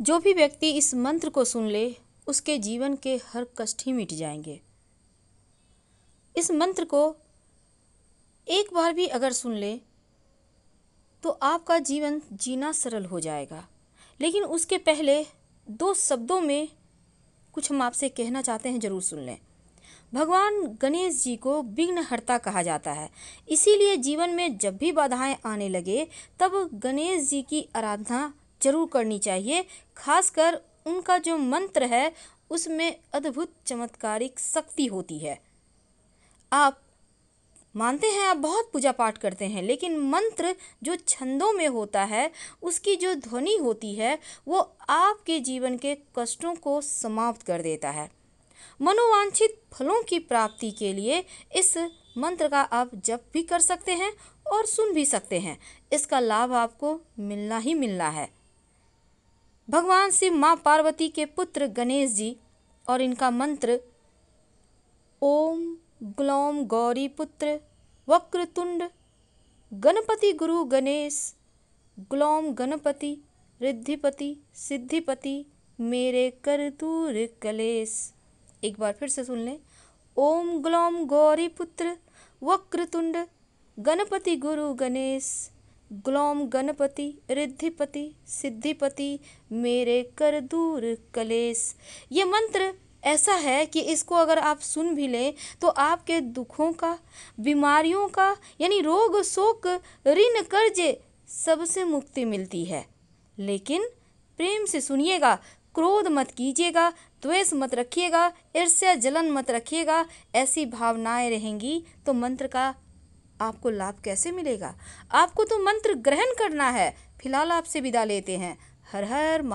जो भी व्यक्ति इस मंत्र को सुन ले उसके जीवन के हर कष्ट ही मिट जाएंगे इस मंत्र को एक बार भी अगर सुन ले तो आपका जीवन जीना सरल हो जाएगा लेकिन उसके पहले दो शब्दों में कुछ हम आपसे कहना चाहते हैं ज़रूर सुन लें भगवान गणेश जी को विघ्नहर्ता कहा जाता है इसीलिए जीवन में जब भी बाधाएं आने लगे तब गणेश जी की आराधना जरूर करनी चाहिए खासकर उनका जो मंत्र है उसमें अद्भुत चमत्कारिक शक्ति होती है आप मानते हैं आप बहुत पूजा पाठ करते हैं लेकिन मंत्र जो छंदों में होता है उसकी जो ध्वनि होती है वो आपके जीवन के कष्टों को समाप्त कर देता है मनोवांछित फलों की प्राप्ति के लिए इस मंत्र का आप जप भी कर सकते हैं और सुन भी सकते हैं इसका लाभ आपको मिलना ही मिलना है भगवान शिव माँ पार्वती के पुत्र गणेश जी और इनका मंत्र ओम ग्लौम गौरी पुत्र वक्रतुंड गणपति गुरु गणेश ग्लौम गणपति रिद्धिपति सिद्धिपति मेरे कर दूर कलेश एक बार फिर से सुन लें ओम ग्लौम गौरी पुत्र वक्रतुंड गणपति गुरु गणेश ग्लोम गणपति रिद्धिपति सिद्धिपति मेरे कर दूर कलेस ये मंत्र ऐसा है कि इसको अगर आप सुन भी लें तो आपके दुखों का बीमारियों का यानी रोग शोक ऋण कर्ज सबसे मुक्ति मिलती है लेकिन प्रेम से सुनिएगा क्रोध मत कीजिएगा द्वेष मत रखिएगा ईर्ष्या जलन मत रखिएगा ऐसी भावनाएं रहेंगी तो मंत्र का आपको लाभ कैसे मिलेगा आपको तो मंत्र ग्रहण करना है फिलहाल आपसे विदा लेते हैं हर हर